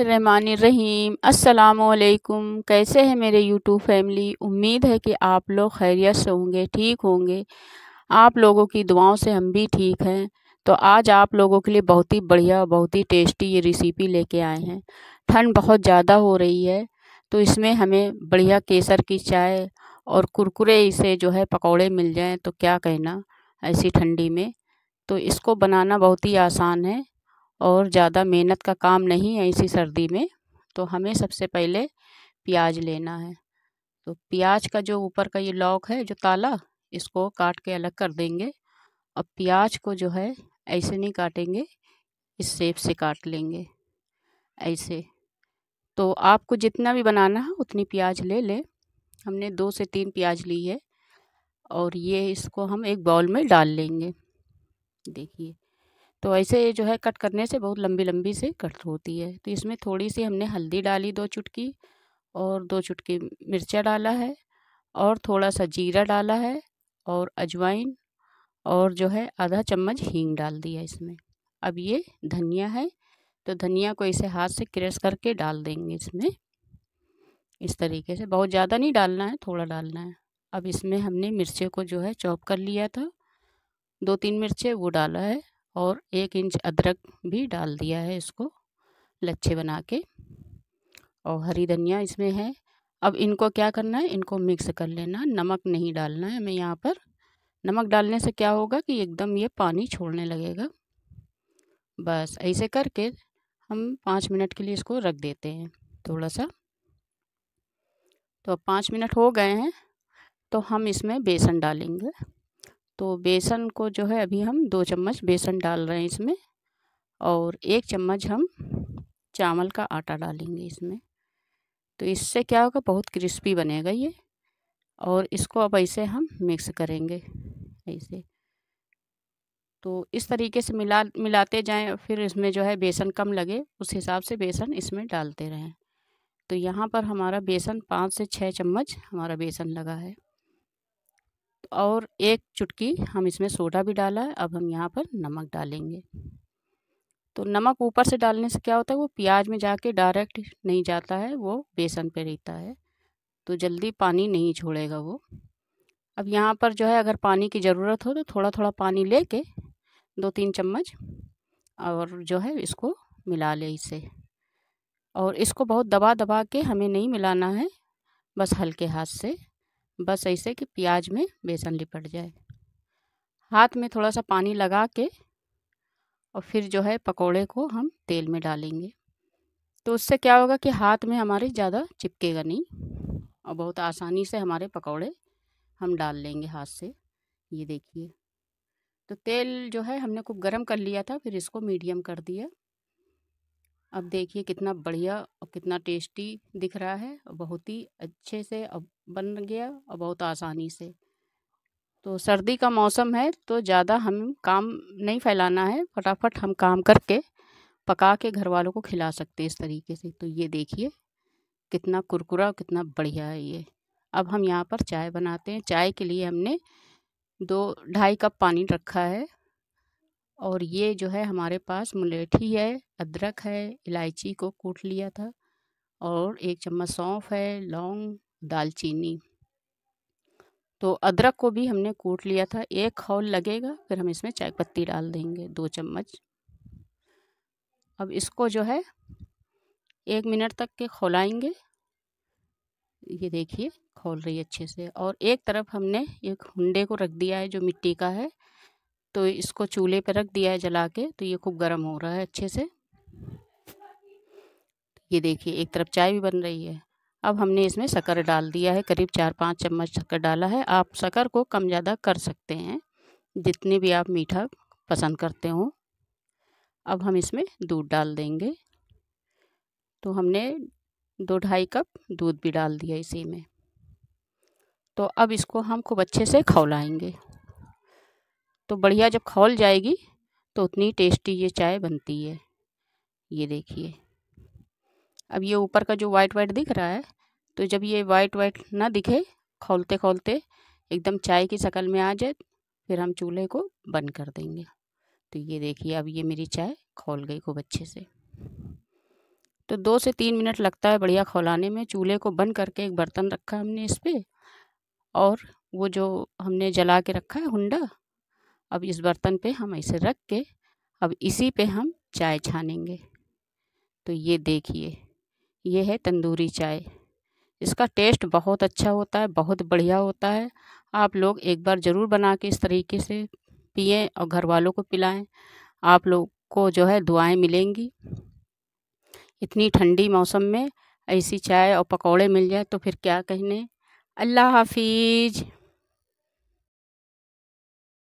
रहीम अस्सलाम वालेकुम कैसे हैं मेरे यूट्यूब फैमिली उम्मीद है कि आप लोग खैरियत से होंगे ठीक होंगे आप लोगों की दुआओं से हम भी ठीक हैं तो आज आप लोगों के लिए बहुत ही बढ़िया बहुत ही टेस्टी ये रेसिपी लेके आए हैं ठंड बहुत ज़्यादा हो रही है तो इसमें हमें बढ़िया केसर की चाय और कुरकुरे इसे जो है पकौड़े मिल जाएँ तो क्या कहना ऐसी ठंडी में तो इसको बनाना बहुत ही आसान है और ज़्यादा मेहनत का काम नहीं है इसी सर्दी में तो हमें सबसे पहले प्याज लेना है तो प्याज का जो ऊपर का ये लॉक है जो ताला इसको काट के अलग कर देंगे और प्याज को जो है ऐसे नहीं काटेंगे इस सेप से काट लेंगे ऐसे तो आपको जितना भी बनाना है उतनी प्याज ले लें हमने दो से तीन प्याज ली है और ये इसको हम एक बाउल में डाल लेंगे देखिए तो ऐसे जो है कट करने से बहुत लंबी लंबी से कट होती है तो इसमें थोड़ी सी हमने हल्दी डाली दो चुटकी और दो चुटकी मिर्चा डाला है और थोड़ा सा जीरा डाला है और अजवाइन और जो है आधा चम्मच हींग डाल दिया इसमें अब ये धनिया है तो धनिया को इसे हाथ से क्रश करके डाल देंगे इसमें इस तरीके से बहुत ज़्यादा नहीं डालना है थोड़ा डालना है अब इसमें हमने मिर्चे को जो है चॉप कर लिया था दो तीन मिर्चे वो डाला है और एक इंच अदरक भी डाल दिया है इसको लच्छे बना के और हरी धनिया इसमें है अब इनको क्या करना है इनको मिक्स कर लेना नमक नहीं डालना है हमें यहाँ पर नमक डालने से क्या होगा कि एकदम ये पानी छोड़ने लगेगा बस ऐसे करके हम पाँच मिनट के लिए इसको रख देते हैं थोड़ा सा तो अब पाँच मिनट हो गए हैं तो हम इसमें बेसन डालेंगे तो बेसन को जो है अभी हम दो चम्मच बेसन डाल रहे हैं इसमें और एक चम्मच हम चावल का आटा डालेंगे इसमें तो इससे क्या होगा बहुत क्रिस्पी बनेगा ये और इसको अब ऐसे हम मिक्स करेंगे ऐसे तो इस तरीके से मिला मिलाते जाएं फिर इसमें जो है बेसन कम लगे उस हिसाब से बेसन इसमें डालते रहें तो यहाँ पर हमारा बेसन पाँच से छः चम्मच हमारा बेसन लगा है और एक चुटकी हम इसमें सोडा भी डाला है अब हम यहाँ पर नमक डालेंगे तो नमक ऊपर से डालने से क्या होता है वो प्याज में जाके डायरेक्ट नहीं जाता है वो बेसन पे रहता है तो जल्दी पानी नहीं छोड़ेगा वो अब यहाँ पर जो है अगर पानी की ज़रूरत हो तो थोड़ा थोड़ा पानी लेके दो तीन चम्मच और जो है इसको मिला ले इसे और इसको बहुत दबा दबा के हमें नहीं मिलाना है बस हल्के हाथ से बस ऐसे कि प्याज में बेसन लिपट जाए हाथ में थोड़ा सा पानी लगा के और फिर जो है पकोड़े को हम तेल में डालेंगे तो उससे क्या होगा कि हाथ में हमारे ज़्यादा चिपकेगा नहीं और बहुत आसानी से हमारे पकौड़े हम डाल लेंगे हाथ से ये देखिए तो तेल जो है हमने खूब गर्म कर लिया था फिर इसको मीडियम कर दिया अब देखिए कितना बढ़िया और कितना टेस्टी दिख रहा है बहुत ही अच्छे से अब बन गया और बहुत आसानी से तो सर्दी का मौसम है तो ज़्यादा हम काम नहीं फैलाना है फटाफट हम काम करके पका के घर वालों को खिला सकते हैं इस तरीके से तो ये देखिए कितना कुरकुरा और कितना बढ़िया है ये अब हम यहाँ पर चाय बनाते हैं चाय के लिए हमने दो ढाई कप पानी रखा है और ये जो है हमारे पास मुलेठी है अदरक है इलायची को कूट लिया था और एक चम्मच सौंफ है लौंग दालचीनी तो अदरक को भी हमने कूट लिया था एक खौल लगेगा फिर हम इसमें चाय पत्ती डाल देंगे दो चम्मच अब इसको जो है एक मिनट तक के खौलाएंगे ये देखिए खोल रही अच्छे से और एक तरफ हमने एक हुंडे को रख दिया है जो मिट्टी का है तो इसको चूल्हे पर रख दिया है जला के तो ये खूब गर्म हो रहा है अच्छे से ये देखिए एक तरफ चाय भी बन रही है अब हमने इसमें शक्कर डाल दिया है करीब चार पाँच चम्मच शक्कर डाला है आप शक्कर को कम ज़्यादा कर सकते हैं जितने भी आप मीठा पसंद करते हो अब हम इसमें दूध डाल देंगे तो हमने दो ढाई कप दूध भी डाल दिया इसी में तो अब इसको हम खूब अच्छे से खौलाएंगे तो बढ़िया जब खौल जाएगी तो उतनी टेस्टी ये चाय बनती है ये देखिए अब ये ऊपर का जो वाइट वाइट दिख रहा है तो जब ये वाइट वाइट ना दिखे खोलते खोलते एकदम चाय की शक्ल में आ जाए फिर हम चूल्हे को बंद कर देंगे तो ये देखिए अब ये मेरी चाय खोल गई खूब अच्छे से तो दो से तीन मिनट लगता है बढ़िया खोलाने में चूल्हे को बंद करके एक बर्तन रखा हमने इस पर और वो जो हमने जला के रखा है हुंडा अब इस बर्तन पे हम ऐसे रख के अब इसी पे हम चाय छानेंगे तो ये देखिए ये है तंदूरी चाय इसका टेस्ट बहुत अच्छा होता है बहुत बढ़िया होता है आप लोग एक बार ज़रूर बना के इस तरीके से पिए और घर वालों को पिलाएं आप लोग को जो है दुआएं मिलेंगी इतनी ठंडी मौसम में ऐसी चाय और पकौड़े मिल जाए तो फिर क्या कहने अल्लाह हाफिज़